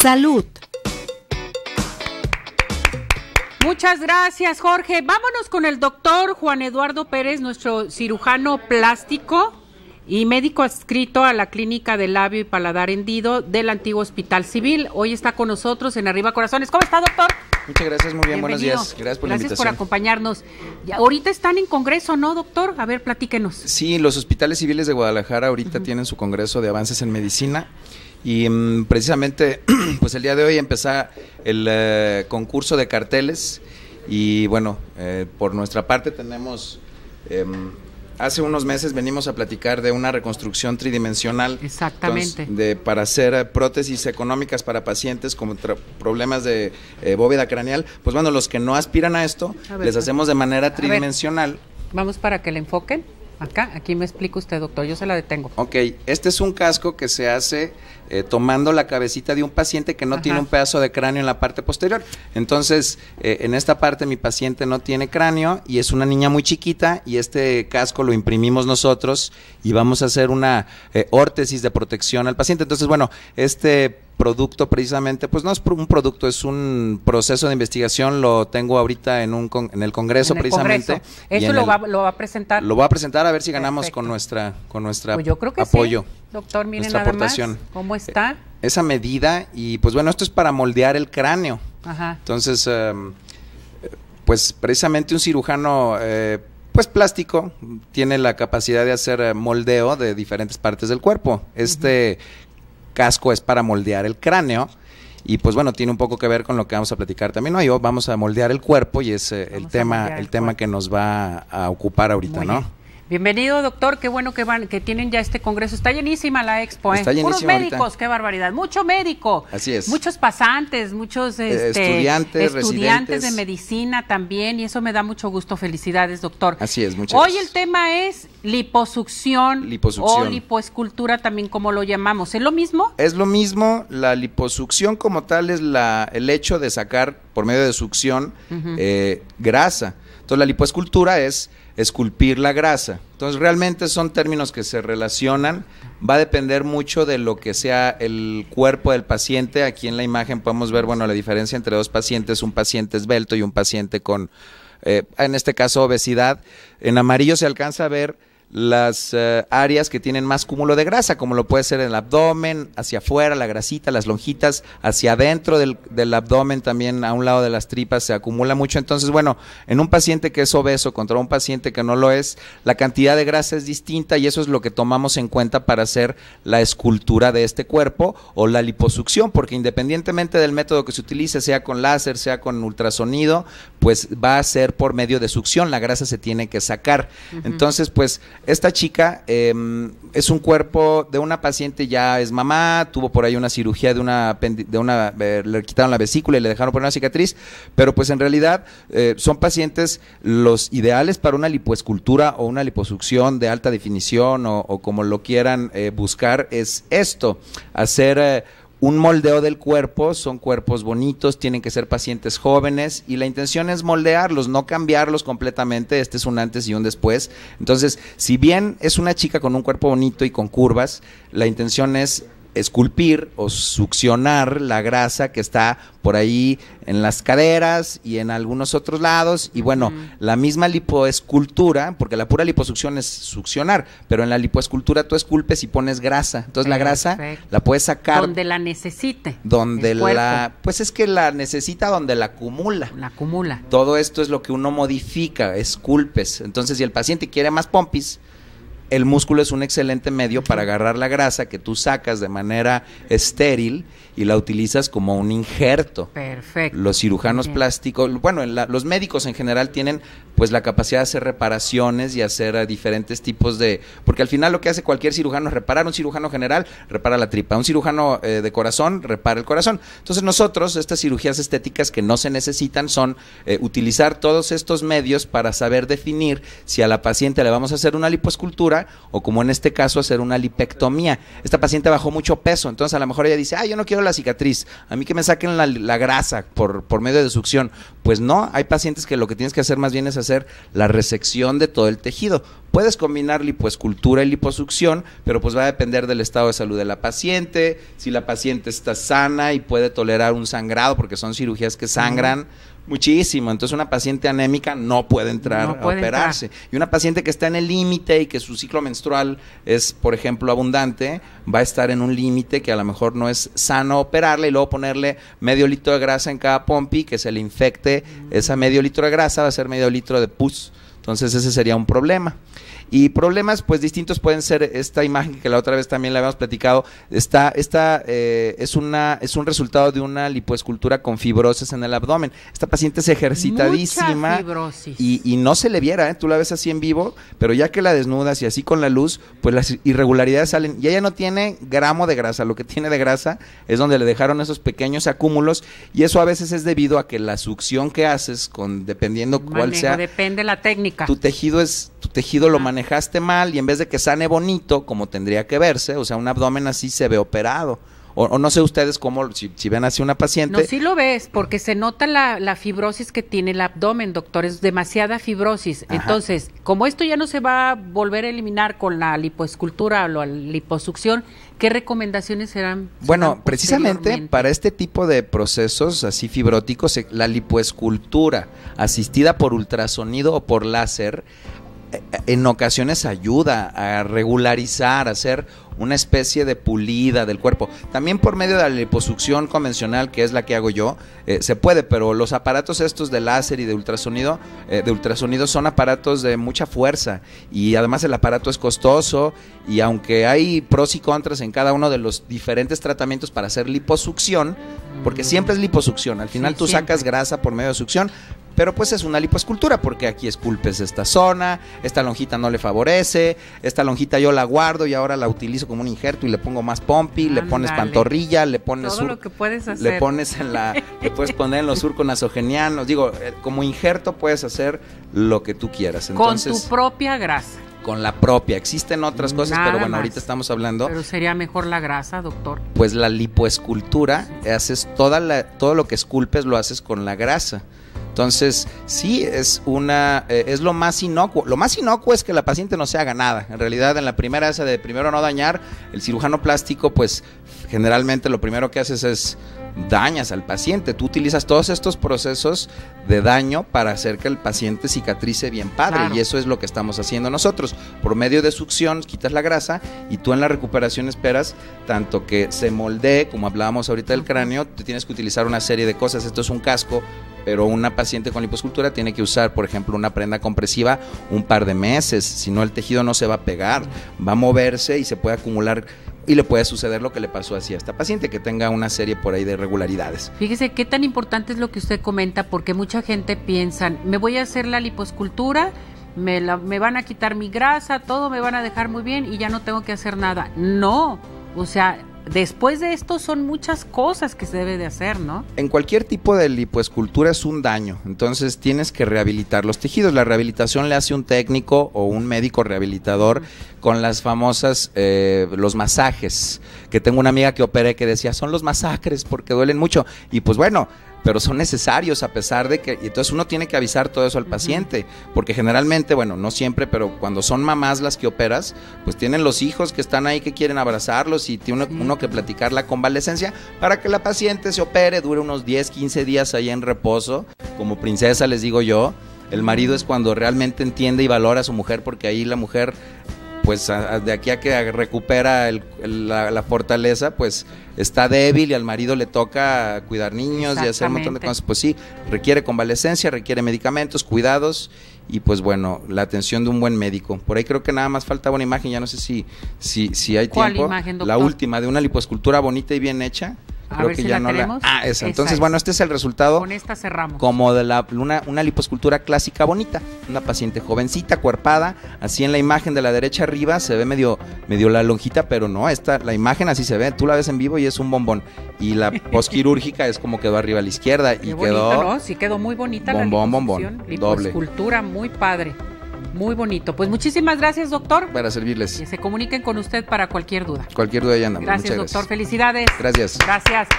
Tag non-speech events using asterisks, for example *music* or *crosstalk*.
Salud. Muchas gracias, Jorge. Vámonos con el doctor Juan Eduardo Pérez, nuestro cirujano plástico y médico adscrito a la Clínica de Labio y Paladar Hendido del antiguo Hospital Civil. Hoy está con nosotros en Arriba Corazones. ¿Cómo está, doctor? Muchas gracias, muy bien, buenos días. Gracias por por acompañarnos. ahorita están en congreso, ¿no, doctor? A ver, platíquenos. Sí, los hospitales civiles de Guadalajara ahorita tienen su congreso de avances en medicina. Y mm, precisamente, *clears throat* pues el día de hoy empieza el eh, concurso de carteles y bueno, eh, por nuestra parte tenemos... Em, hace unos meses venimos a platicar de una reconstrucción tridimensional. Exactamente. de, para hacer prótesis económicas para pacientes con problemas de eh, bóveda craneal. Pues bueno, los que no aspiran a esto, les hacemos de manera tridimensional. vamos para que le enfoquen. Acá, aquí me explica usted, doctor, yo se la detengo. Ok, este es un casco que se hace eh, tomando la cabecita de un paciente que no tiene un pedazo de cráneo en la parte posterior. Entonces, eh, en esta parte mi paciente no tiene cráneo y es una niña muy chiquita y este casco lo imprimimos nosotros y vamos a hacer una eh, órtesis de protección al paciente. Entonces, bueno, este producto precisamente, pues no es un producto, es un proceso de investigación, lo tengo ahorita en, un en el Congreso precisamente. Eso lo, va, a presentar. Lo va a presentar a ver si ganamos con nuestra con nuestra pues apoyo. Doctor, miren nuestra aportación. cómo eh, está. esa medida y pues bueno, esto es para moldear el cráneo. Entonces, em, pues precisamente un cirujano... Eh, pues plástico tiene la capacidad de hacer eh, moldeo de diferentes partes del cuerpo. Este casco es para moldear el cráneo. Y pues bueno, tiene un poco que ver con lo que vamos a platicar también hoy. Vamos a moldear el cuerpo y es eh, el tema, el, tema que nos va a ocupar ahorita, ¿no? Bienvenido, doctor. Qué bueno que van, que tienen ya este congreso. Está llenísima la expo, ¿eh? Está médicos, qué barbaridad. Mucho médico. Así es. Muchos pasantes, muchos eh, este, estudiantes, estudiantes de medicina también, y eso me da mucho gusto. Felicidades, doctor. Así es, muchas Hoy el tema es liposucción, o lipoescultura, también como lo llamamos. ¿Es lo mismo? Es lo mismo. La liposucción, como tal, es la, el hecho de sacar por medio de succión eh, grasa. Entonces, la lipoescultura es esculpir la grasa. Entonces realmente son términos que se relacionan, va a depender mucho de lo que sea el cuerpo del paciente. Aquí en la imagen podemos ver, bueno, la diferencia entre dos pacientes, un paciente esbelto y un paciente con, eh, en este caso, obesidad. En amarillo se alcanza a ver las eh, áreas que tienen más cúmulo de grasa, como lo puede ser el abdomen, hacia afuera, la grasita, las lonjitas, hacia adentro del, abdomen también, a un lado de las tripas, se acumula mucho. Entonces, bueno, en un paciente que es obeso contra un paciente que no lo es, la cantidad de grasa es distinta y eso es lo que tomamos en cuenta para hacer la escultura de este cuerpo o la liposucción, porque independientemente del método que se utilice, sea con láser, sea con ultrasonido, pues va a ser por medio de succión, la grasa se tiene que sacar. Entonces, pues, esta chica em, es un cuerpo de una paciente, ya es mamá, tuvo por ahí una cirugía de una, eh, le quitaron la vesícula y le dejaron poner una cicatriz, pero pues en realidad eh, son pacientes los ideales para una lipoescultura o una liposucción de alta definición o como lo quieran eh, buscar, es esto, hacer un moldeo del cuerpo, son cuerpos bonitos, tienen que ser pacientes jóvenes y la intención es moldearlos, no cambiarlos completamente, este es un antes y un después. Entonces, si bien es una chica con un cuerpo bonito y con curvas, la intención es esculpir o succionar la grasa que está por ahí en las caderas y en algunos otros lados. Y bueno, la misma lipoescultura, porque la pura liposucción es succionar, pero en la lipoescultura tú esculpes y pones grasa. Entonces la grasa la puedes sacar. Donde la necesite. Donde la. Pues es que la necesita donde la acumula. La acumula. Todo esto es lo que uno modifica, esculpes. Entonces, si el paciente quiere más pompis, el músculo es un excelente medio para agarrar la grasa que tú sacas de manera estéril y la utilizas como un injerto. Perfecto. Los cirujanos plásticos, bueno, los médicos en general tienen pues la capacidad de hacer reparaciones y hacer eh, diferentes tipos de... Porque al final lo que hace cualquier cirujano es reparar. Un cirujano general repara la tripa. Un cirujano eh, de corazón repara el corazón. Entonces nosotros, estas cirugías estéticas que no se necesitan son eh, utilizar todos estos medios para saber definir si a la paciente le vamos a hacer una liposcultura o como en este caso hacer una lipectomía. Esta paciente bajó mucho peso, entonces a lo mejor ella dice, ah, yo no quiero la cicatriz, a mí que me saquen la, grasa por, por medio de succión. Pues no, hay pacientes que lo que tienes que hacer más bien es hacer la resección de todo el tejido Puedes combinar liposcultura y liposucción, pero pues va a depender del estado de salud de la paciente, si la paciente está sana y puede tolerar un sangrado, porque son cirugías que sangran. Muchísimo. Entonces, una paciente anémica no puede entrar a operarse. Y una paciente que está en el límite y que su ciclo menstrual es, por ejemplo, abundante, va a estar en un límite que a lo mejor no es sano operarle y luego ponerle medio litro de grasa en cada pompi, que se le infecte. Esa medio litro de grasa va a ser medio litro de pus entonces ese sería un problema. Y problemas, pues distintos pueden ser esta imagen que la otra vez también la habíamos platicado. Está, esta eh, es, una, es un resultado de una lipoescultura con fibrosis en el abdomen. Esta paciente es ejercitadísima y, y, no se le viera, ¿eh? tú la ves así en vivo, pero ya que la desnudas y así con la luz, pues las irregularidades salen. Y ella no tiene gramo de grasa, lo que tiene de grasa es donde le dejaron esos pequeños acúmulos y eso a veces es debido a que la succión que haces, con dependiendo cuál sea. Depende la técnica tu tejido es, tu tejido lo ah. manejaste mal y en vez de que sane bonito, como tendría que verse, o sea, un abdomen así se ve operado o, no sé ustedes cómo, si, ven así una paciente. No, sí lo ves, porque se nota la, fibrosis que tiene el abdomen, doctor, es demasiada fibrosis. Entonces, como esto ya no se va a volver a eliminar con la lipoescultura o la liposucción, ¿Qué recomendaciones serán? Bueno, precisamente para este tipo de procesos así fibróticos, la lipoescultura asistida por ultrasonido o por láser en ocasiones ayuda a regularizar, a hacer una especie de pulida del cuerpo. También por medio de la liposucción convencional, que es la que hago yo, eh, se puede, pero los aparatos estos de láser y de ultrasonido, eh, de ultrasonido son aparatos de mucha fuerza y además el aparato es costoso y aunque hay pros y contras en cada uno de los diferentes tratamientos para hacer liposucción, porque siempre es liposucción, al final tú sacas grasa por medio de succión, pero pues es una lipoescultura porque aquí esculpes esta zona, esta lonjita no le favorece, esta lonjita yo la guardo y ahora la utilizo como un injerto y le pongo más pompi, le pones pantorrilla, le pones Todo lo que puedes hacer. Le pones en la le puedes poner en los surcos nasogenianos, digo, eh, como injerto puedes hacer lo que tú quieras. con tu propia grasa con la propia. Existen otras cosas, pero bueno, ahorita estamos hablando. Pero sería mejor la grasa, doctor. Pues la lipoescultura, haces toda la, todo lo que esculpes lo haces con la grasa. Entonces, sí, es una eh, es lo más inocuo. Lo más inocuo es que la paciente no se haga nada. En realidad, en la primera esa de primero no dañar, el cirujano plástico, pues generalmente lo primero que haces es dañas al paciente. Tú utilizas todos estos procesos de daño para hacer que el paciente cicatrice bien padre. Y eso es lo que estamos haciendo nosotros. Por medio de succión quitas la grasa y tú en la recuperación esperas tanto que se moldee, como hablábamos ahorita del cráneo, te tienes que utilizar una serie de cosas. Esto es un casco pero una paciente con liposcultura tiene que usar, por ejemplo, una prenda compresiva un par de meses, si no el tejido no se va a pegar, va a moverse y se puede acumular y le puede suceder lo que le pasó así a esta paciente, que tenga una serie por ahí de irregularidades. Fíjese qué tan importante es lo que usted comenta, porque mucha gente piensa, me voy a hacer la liposcultura, me, la, me van a quitar mi grasa, todo me van a dejar muy bien y ya no tengo que hacer nada. No, o sea, después de esto son muchas cosas que se debe de hacer, ¿no? En cualquier tipo de lipoescultura es un daño, entonces tienes que rehabilitar los tejidos. La rehabilitación le hace un técnico o un médico rehabilitador con las famosas, eh, los masajes, que tengo una amiga que operé que decía, son los masacres porque duelen mucho. Y pues bueno, pero son necesarios a pesar de que, entonces uno tiene que avisar todo eso al paciente, porque generalmente, bueno, no siempre, pero cuando son mamás las que operas, pues tienen los hijos que están ahí que quieren abrazarlos y tiene uno, que platicar la convalecencia para que la paciente se opere, dure unos 10, 15 días ahí en reposo, como princesa les digo yo. El marido es cuando realmente entiende y valora a su mujer porque ahí la mujer pues de aquí a que recupera la, fortaleza, pues está débil y al marido le toca cuidar niños y hacer un montón de cosas. Pues sí, requiere convalecencia, requiere medicamentos, cuidados y pues bueno, la atención de un buen médico. Por ahí creo que nada más falta una imagen, ya no sé si, si, si hay tiempo. la última, de una liposcultura bonita y bien hecha. Ah, esa. Entonces, bueno, este es el resultado. Con esta cerramos. Como de la, una, una liposcultura clásica bonita. Una paciente jovencita, cuerpada. Así en la imagen de la derecha arriba se ve medio, medio la lonjita, pero no, esta, la imagen así se ve. Tú la ves en vivo y es un bombón. Y la *laughs* posquirúrgica es como quedó arriba a la izquierda. y quedó. ¿no? Sí, quedó muy bonita bombón, la Bombón, bombón. Liposcultura muy padre. Muy bonito. Pues muchísimas gracias, doctor. Para servirles. Que se comuniquen con usted para cualquier duda. Cualquier duda ya andamos. Gracias, doctor. Felicidades. Gracias. Gracias.